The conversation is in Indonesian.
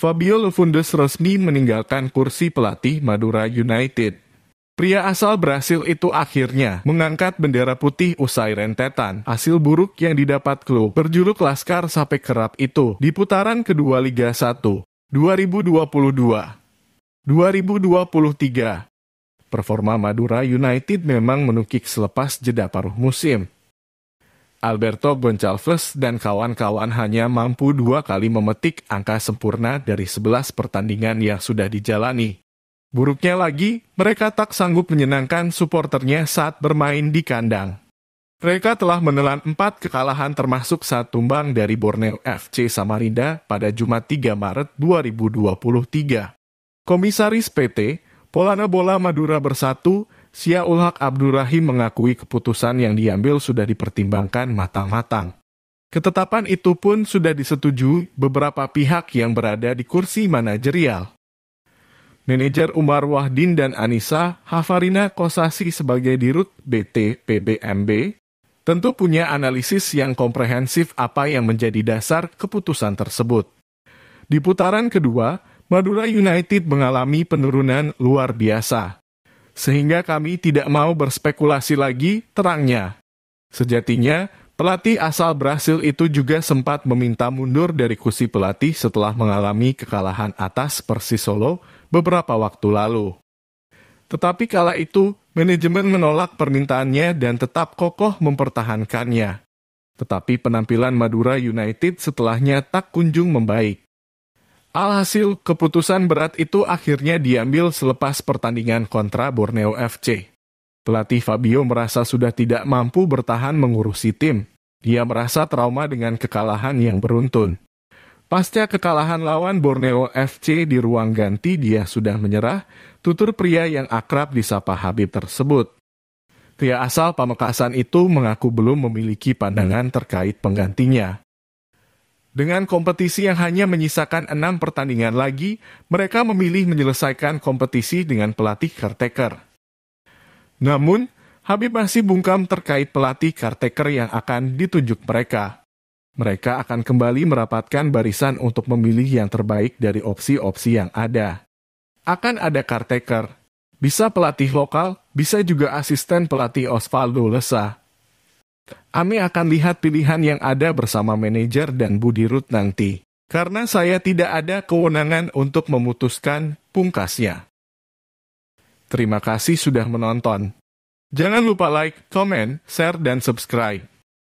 Fabio Lufundus resmi meninggalkan kursi pelatih Madura United. Pria asal Brasil itu akhirnya mengangkat bendera putih usai rentetan. Hasil buruk yang didapat klub berjuluk Laskar sampai kerap itu di putaran kedua Liga 1 2022 2023. Performa Madura United memang menukik selepas jeda paruh musim. Alberto Goncalves dan kawan-kawan hanya mampu dua kali memetik angka sempurna dari 11 pertandingan yang sudah dijalani. Buruknya lagi, mereka tak sanggup menyenangkan suporternya saat bermain di kandang. Mereka telah menelan empat kekalahan termasuk saat tumbang dari Borneo FC Samarinda pada Jumat 3 Maret 2023. Komisaris PT, Polana Bola Madura Bersatu, Syiaul Haq Abdurrahim mengakui keputusan yang diambil sudah dipertimbangkan matang-matang. Ketetapan itu pun sudah disetujui beberapa pihak yang berada di kursi manajerial. Manajer Umar Wahdin dan Anissa Hafarina Kosasi sebagai dirut BT PBMB tentu punya analisis yang komprehensif apa yang menjadi dasar keputusan tersebut. Di putaran kedua, Madura United mengalami penurunan luar biasa sehingga kami tidak mau berspekulasi lagi terangnya. Sejatinya, pelatih asal Brasil itu juga sempat meminta mundur dari kursi pelatih setelah mengalami kekalahan atas Persis Solo beberapa waktu lalu. Tetapi kala itu, manajemen menolak permintaannya dan tetap kokoh mempertahankannya. Tetapi penampilan Madura United setelahnya tak kunjung membaik. Alhasil, keputusan berat itu akhirnya diambil selepas pertandingan kontra Borneo FC. Pelatih Fabio merasa sudah tidak mampu bertahan mengurusi tim. Dia merasa trauma dengan kekalahan yang beruntun. Pasca kekalahan lawan Borneo FC di ruang ganti, dia sudah menyerah, tutur pria yang akrab disapa Habib tersebut. Pria asal Pamekasan itu mengaku belum memiliki pandangan terkait penggantinya. Dengan kompetisi yang hanya menyisakan enam pertandingan lagi, mereka memilih menyelesaikan kompetisi dengan pelatih caretaker. Namun, Habib masih bungkam terkait pelatih caretaker yang akan ditunjuk mereka. Mereka akan kembali merapatkan barisan untuk memilih yang terbaik dari opsi-opsi yang ada. Akan ada caretaker, bisa pelatih lokal, bisa juga asisten pelatih Osvaldo Lesa, Ame akan lihat pilihan yang ada bersama manajer dan Budi Budirut nanti. Karena saya tidak ada kewenangan untuk memutuskan pungkasnya. Terima kasih sudah menonton. Jangan lupa like, comment, share, dan subscribe.